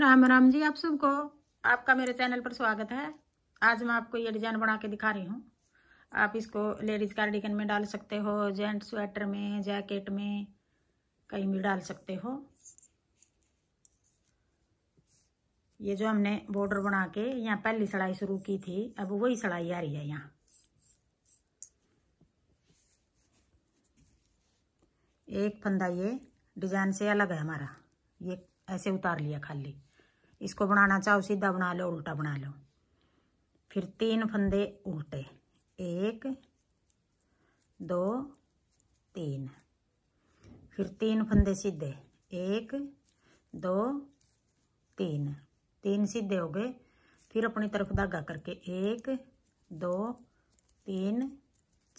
राम राम जी आप सबको आपका मेरे चैनल पर स्वागत है आज मैं आपको ये डिजाइन बना के दिखा रही हूँ आप इसको लेडीज़ कार्डिगन में डाल सकते हो जेंट स्वेटर में जैकेट में कहीं भी डाल सकते हो ये जो हमने बॉर्डर बना के यहाँ पहली सड़ाई शुरू की थी अब वही सड़ाई आ रही है यहाँ एक फंदा ये डिजाइन से अलग है हमारा ये ऐसे उतार लिया खाली इसको बनाना चाहो सीधा बना लो उल्टा बना लो फिर तीन फंदे उल्टे एक दो तीन फिर तीन फंदे सीधे एक दो तीन तीन सीधे हो गए फिर अपनी तरफ धागा करके एक दो तीन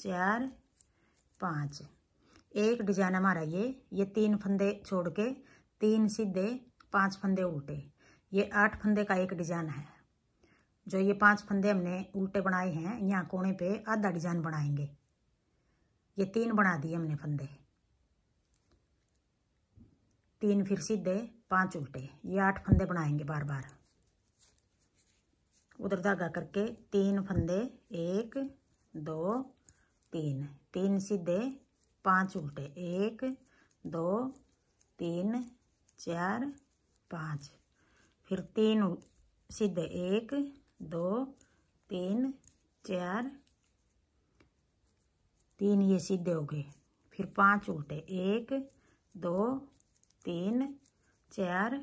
चार पाँच एक डिजाइन हमारा ये ये तीन फंदे छोड़ के तीन सीधे पांच फंदे उल्टे ये आठ फंदे का एक डिजाइन है जो ये पांच फंदे हमने उल्टे बनाए हैं यहाँ कोने पे आधा डिजाइन बनाएंगे ये तीन बना दिए हमने फंदे तीन फिर सीधे पांच उल्टे ये आठ फंदे बनाएंगे बार बार उधर धागा करके तीन फंदे एक दो तीन तीन सीधे पांच उल्टे एक दो तीन चार पाँच फिर तीन सीधे एक दो तीन चार तीन ये सीधे हो गए फिर पांच उल्टे एक दो तीन चार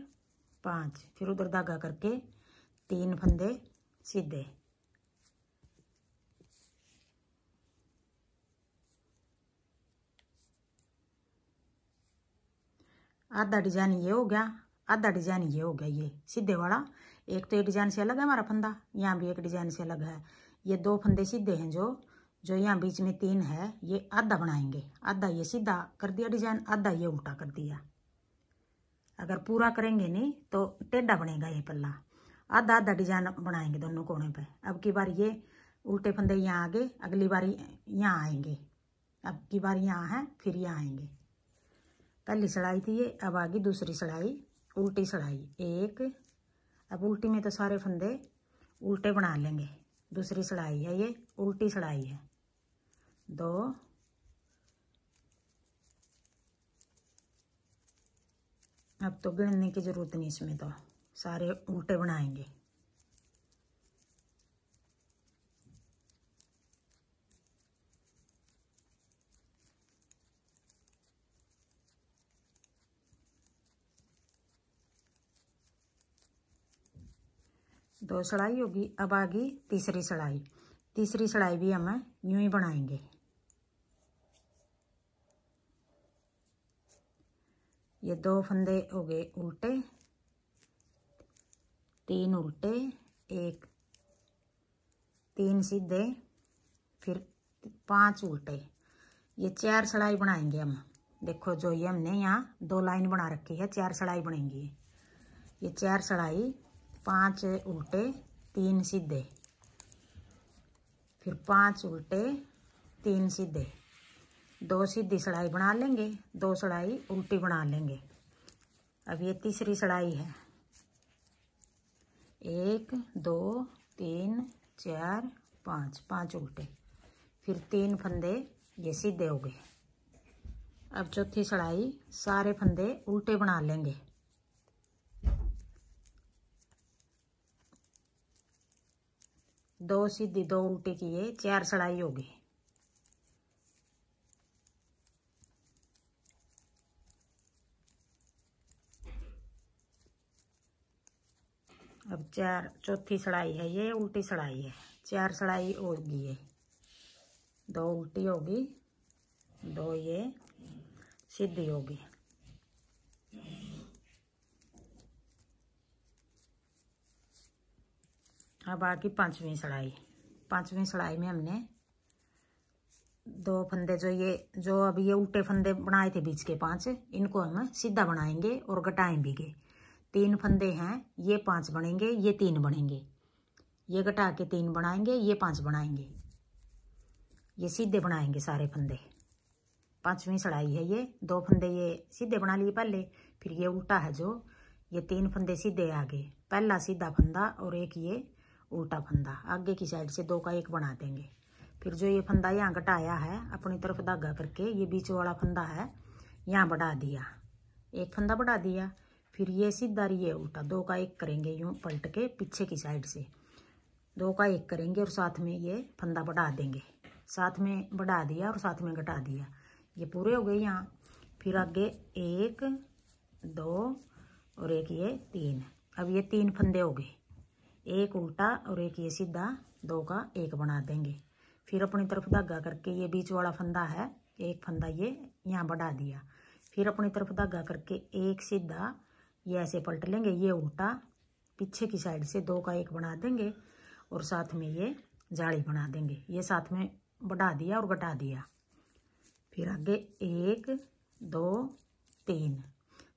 पाँच फिर उधर धागा करके तीन फंदे सीधे आधा डिजाइन ये हो गया आधा डिजाइन ये हो गया ये सीधे वाला एक तो ये डिजाइन से अलग है हमारा फंदा यहाँ भी एक डिजाइन से अलग है ये दो फंदे सीधे हैं जो जो यहाँ बीच में तीन है ये आधा बनाएंगे आधा ये सीधा कर दिया डिजाइन आधा ये उल्टा कर दिया अगर पूरा करेंगे नहीं तो टेढ़ा बनेगा ये पल्ला आधा आधा डिजाइन बनाएंगे दोनों कोने पे अब की बार ये उल्टे फंदे यहाँ आगे अगली बार यहाँ आएंगे अब की बार यहाँ है फिर यहाँ आएंगे पहली सड़ाई थी ये अब आ गई दूसरी सड़ाई उल्टी सड़ाई एक अब उल्टी में तो सारे फंदे उल्टे बना लेंगे दूसरी सड़ाई है ये उल्टी सड़ाई है दो अब तो गिनने की ज़रूरत नहीं इसमें तो सारे उल्टे बनाएंगे दो सड़ाई होगी अब आ गई तीसरी सड़ाई तीसरी सड़ाई भी हम यूं ही बनाएंगे ये दो फंदे हो गए उल्टे तीन उल्टे एक तीन सीधे फिर पांच उल्टे ये चार सड़ाई बनाएंगे हम देखो जो ये हमने यहाँ दो लाइन बना रखी है चार सड़ाई बनेंगी ये चार सड़ाई पांच उल्टे तीन सीधे फिर पांच उल्टे तीन सीधे दो सीधी सड़ाई बना लेंगे दो सड़ाई उल्टी बना लेंगे अब ये तीसरी सड़ाई है एक दो तीन चार पाँच पाँच उल्टे फिर तीन फंदे ये सीधे हो गए अब चौथी सड़ाई सारे फंदे उल्टे बना लेंगे दो सीधी दो उल्टी की ये चार सड़ाई होगी अब चार चौथी सड़ाई है ये उल्टी सड़ाई है चार सड़ाई होगी ये दो उल्टी होगी दो ये सीधी होगी अब गई पाँचवीं सड़ाई पाँचवीं सड़ाई में हमने दो फंदे जो ये जो अब ये उल्टे फंदे बनाए थे बीच के पांच इनको हम सीधा बनाएंगे और घटाएं भी गए तीन फंदे हैं ये पांच बनेंगे ये तीन बनेंगे ये घटा के तीन बनाएंगे ये पांच बनाएंगे ये सीधे बनाएंगे सारे फंदे पांचवी सड़ाई है ये दो फंदे ये सीधे बना लिए पहले फिर ये उल्टा है जो ये तीन फंदे सीधे आ गए पहला सीधा फंदा और एक ये उल्टा फंदा आगे की साइड से दो का एक बना देंगे फिर जो ये फंदा यहाँ घटाया है अपनी तरफ धागा करके ये बीच वाला फंदा है यहाँ बढ़ा दिया एक फंदा बढ़ा दिया फिर ये सीधा ये उल्टा दो का एक करेंगे यूँ पलट के पीछे की साइड से दो का एक करेंगे और साथ में ये फंदा बढ़ा देंगे साथ में बढ़ा दिया और साथ में घटा दिया ये पूरे हो गए यहाँ फिर आगे एक दो और एक ये तीन अब ये तीन फंदे हो गए एक उल्टा और एक ये सीधा दो का एक बना देंगे फिर अपनी तरफ धागा करके ये बीच वाला फंदा है एक फंदा ये यहाँ बढ़ा दिया फिर अपनी तरफ धागा करके एक सीधा ये ऐसे पलट लेंगे ये उल्टा पीछे की साइड से दो का एक बना देंगे और साथ में ये जाली बना देंगे ये साथ में बढ़ा दिया और घटा दिया फिर आगे एक दो तीन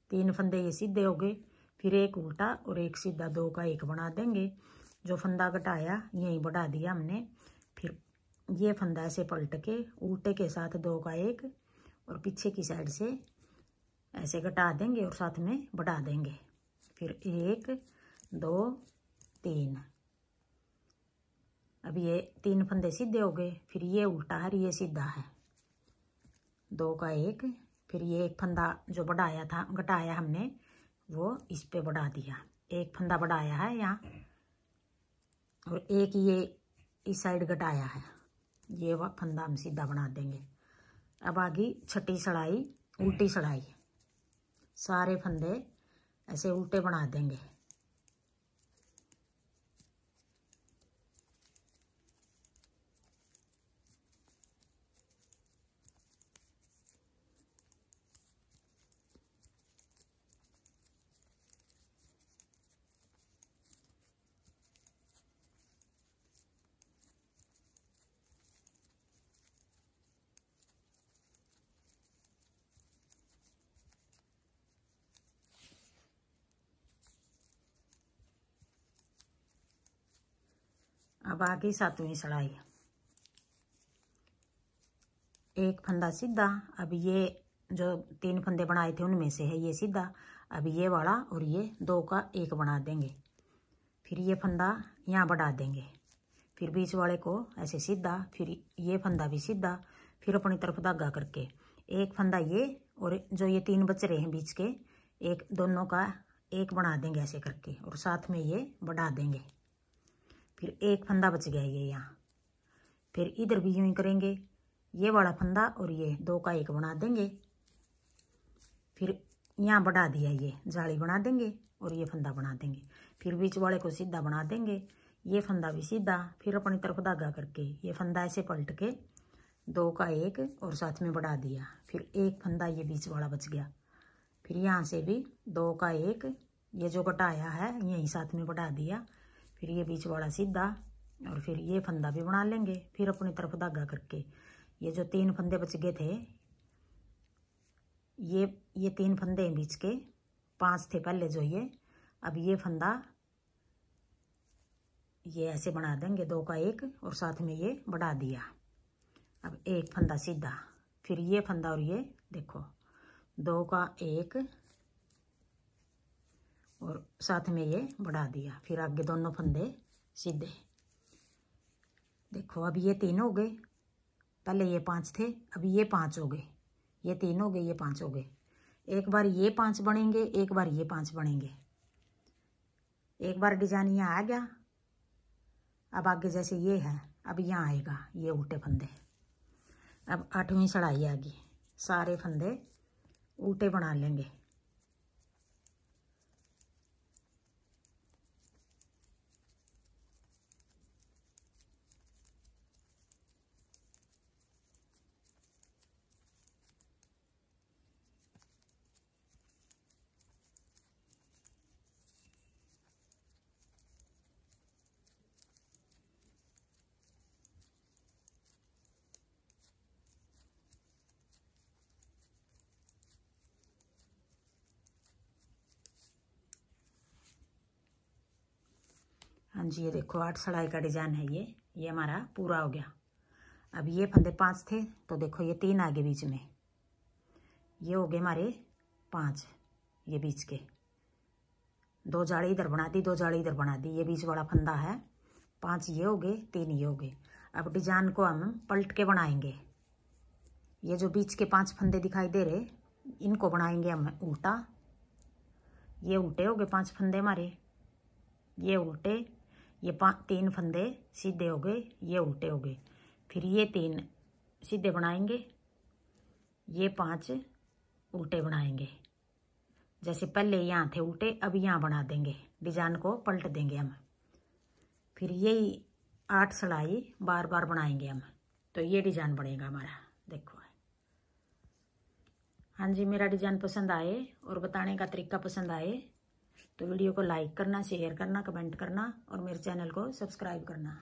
तीन फंदे ये सीधे हो गए फिर एक उल्टा और एक सीधा दो का एक बना देंगे जो फंदा घटाया यहीं बढ़ा दिया हमने फिर ये फंदा ऐसे पलट के उल्टे के साथ दो का एक और पीछे की साइड से ऐसे घटा देंगे और साथ में बढ़ा देंगे फिर एक दो तीन अब ये तीन फंदे सीधे हो गए फिर ये उल्टा है ये सीधा है दो का एक फिर ये एक फंदा जो बढ़ाया था घटाया हमने वो इस पे बढ़ा दिया एक फंदा बढ़ाया है यहाँ और एक ये इस साइड घटाया है ये वह फंदा हम सीधा बना देंगे अब आगे छठी सड़ाई उल्टी सड़ाई सारे फंदे ऐसे उल्टे बना देंगे अब आ गई सातवीं सड़ाई एक फंदा सीधा अब ये जो तीन फंदे बनाए थे उनमें से है ये सीधा अब ये वाला और ये दो का एक बना देंगे फिर ये फंदा यहाँ बढ़ा देंगे फिर बीच वाले को ऐसे सीधा फिर ये फंदा भी सीधा फिर अपनी तरफ धागा करके एक फंदा ये और जो ये तीन बच रहे हैं बीच के एक दोनों का एक बना देंगे ऐसे करके और साथ में ये बढ़ा देंगे फिर एक फंदा बच गया ये यहाँ फिर इधर भी यूं ही करेंगे ये वाला फंदा और ये दो का एक बना देंगे फिर यहाँ बढ़ा दिया ये जाली बना देंगे और ये फंदा बना देंगे फिर बीच वाले को सीधा बना देंगे ये फंदा भी सीधा फिर अपनी तरफ धागा करके ये फंदा ऐसे पलट के दो का एक और साथ में बढ़ा दिया फिर एक फंदा ये बीच वाला बच गया फिर यहाँ से भी दो का एक ये जो बटाया है यहीं साथ में बढ़ा दिया फिर ये बीच वाला सीधा और फिर ये फंदा भी बना लेंगे फिर अपनी तरफ धागा करके ये जो तीन फंदे बच गए थे ये ये तीन फंदे हैं बीच के पांच थे पहले जो ये अब ये फंदा ये ऐसे बना देंगे दो का एक और साथ में ये बढ़ा दिया अब एक फंदा सीधा फिर ये फंदा और ये देखो दो का एक और साथ में ये बढ़ा दिया फिर आगे दोनों फंदे सीधे देखो अब ये तीन हो गए पहले ये पांच थे अब ये पांच हो गए ये तीन हो गए ये पांच हो गए एक बार ये पांच बनेंगे एक बार ये पांच बनेंगे एक बार डिजाइन यहाँ आ गया अब आगे जैसे ये है अब यहाँ आएगा ये उल्टे फंदे अब आठवीं सड़ाई आ गई सारे फंदे उल्टे बना लेंगे हाँ जी ये देखो आठ सड़ाई का डिजाइन है ये ये हमारा पूरा हो गया अब ये फंदे पांच थे तो देखो ये तीन आगे बीच में ये हो गए हमारे पांच ये बीच के दो जाड़ी इधर बना दी दो जाड़ी इधर बना दी ये बीच वाला फंदा है पांच ये हो गए तीन ये हो गए अब डिजाइन को हम पलट के बनाएंगे ये जो बीच के पांच फंदे दिखाई दे रहे इनको बनाएंगे हम उल्टा ये उल्टे हो गए पांच फंदे हमारे ये उल्टे ये पाँच तीन फंदे सीधे हो गए ये उल्टे हो गए फिर ये तीन सीधे बनाएंगे ये पांच उल्टे बनाएंगे जैसे पहले यहाँ थे उल्टे अब यहाँ बना देंगे डिजाइन को पलट देंगे हम फिर यही आठ सिलाई बार बार बनाएंगे हम तो ये डिजाइन बनेगा हमारा देखो हाँ जी मेरा डिजाइन पसंद आए और बताने का तरीका पसंद आए तो वीडियो को लाइक करना शेयर करना कमेंट करना और मेरे चैनल को सब्सक्राइब करना